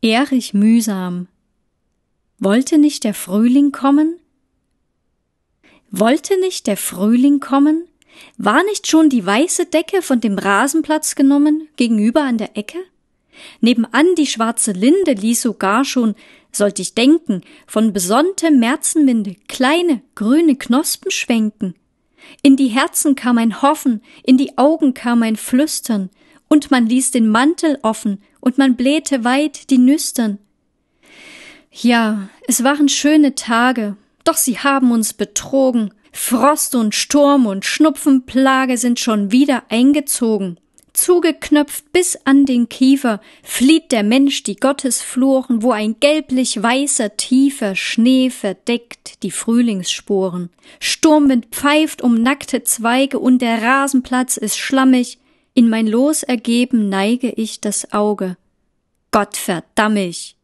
Erich mühsam. Wollte nicht der Frühling kommen? Wollte nicht der Frühling kommen? War nicht schon die weiße Decke von dem Rasenplatz genommen, gegenüber an der Ecke? Nebenan die schwarze Linde ließ sogar schon, sollte ich denken, von besonntem Märzenwinde kleine, grüne Knospen schwenken. In die Herzen kam ein Hoffen, in die Augen kam ein Flüstern, und man ließ den Mantel offen, und man blähte weit die Nüstern. Ja, es waren schöne Tage, doch sie haben uns betrogen. Frost und Sturm und Schnupfenplage sind schon wieder eingezogen. Zugeknöpft bis an den Kiefer flieht der Mensch die Gottesfluren, wo ein gelblich weißer tiefer Schnee verdeckt die Frühlingsspuren. Sturmwind pfeift um nackte Zweige und der Rasenplatz ist schlammig, in mein Los ergeben neige ich das Auge. Gott verdamm ich!